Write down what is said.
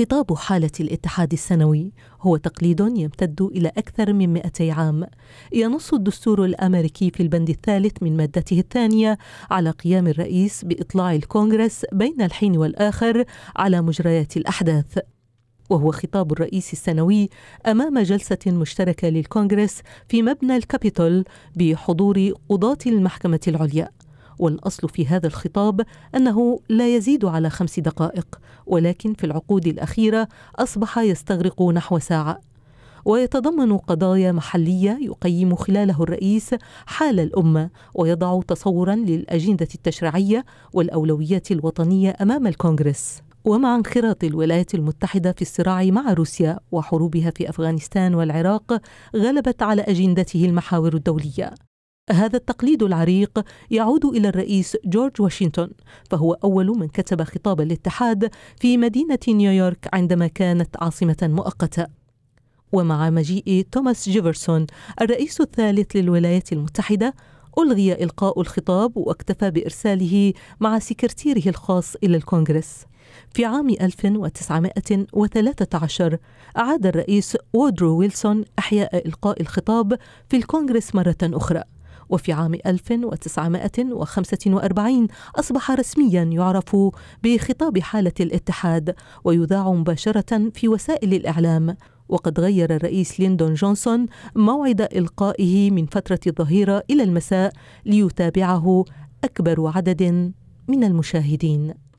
خطاب حالة الاتحاد السنوي هو تقليد يمتد إلى أكثر من 200 عام ينص الدستور الأمريكي في البند الثالث من مادته الثانية على قيام الرئيس بإطلاع الكونغرس بين الحين والآخر على مجريات الأحداث وهو خطاب الرئيس السنوي امام جلسه مشتركه للكونغرس في مبنى الكابيتول بحضور قضاه المحكمه العليا والاصل في هذا الخطاب انه لا يزيد على خمس دقائق ولكن في العقود الاخيره اصبح يستغرق نحو ساعه ويتضمن قضايا محليه يقيم خلاله الرئيس حال الامه ويضع تصورا للاجنده التشريعيه والاولويات الوطنيه امام الكونغرس ومع انخراط الولايات المتحدة في الصراع مع روسيا وحروبها في أفغانستان والعراق غلبت على أجندته المحاور الدولية هذا التقليد العريق يعود إلى الرئيس جورج واشنطن فهو أول من كتب خطاب الاتحاد في مدينة نيويورك عندما كانت عاصمة مؤقتة ومع مجيء توماس جيفرسون الرئيس الثالث للولايات المتحدة ألغي إلقاء الخطاب واكتفى بإرساله مع سكرتيره الخاص إلى الكونغرس في عام 1913 أعاد الرئيس وودرو ويلسون إحياء إلقاء الخطاب في الكونغرس مرة أخرى وفي عام 1945 أصبح رسميا يعرف بخطاب حالة الاتحاد ويذاع مباشرة في وسائل الإعلام وقد غير الرئيس ليندون جونسون موعد إلقائه من فترة الظهيرة إلى المساء ليتابعه أكبر عدد من المشاهدين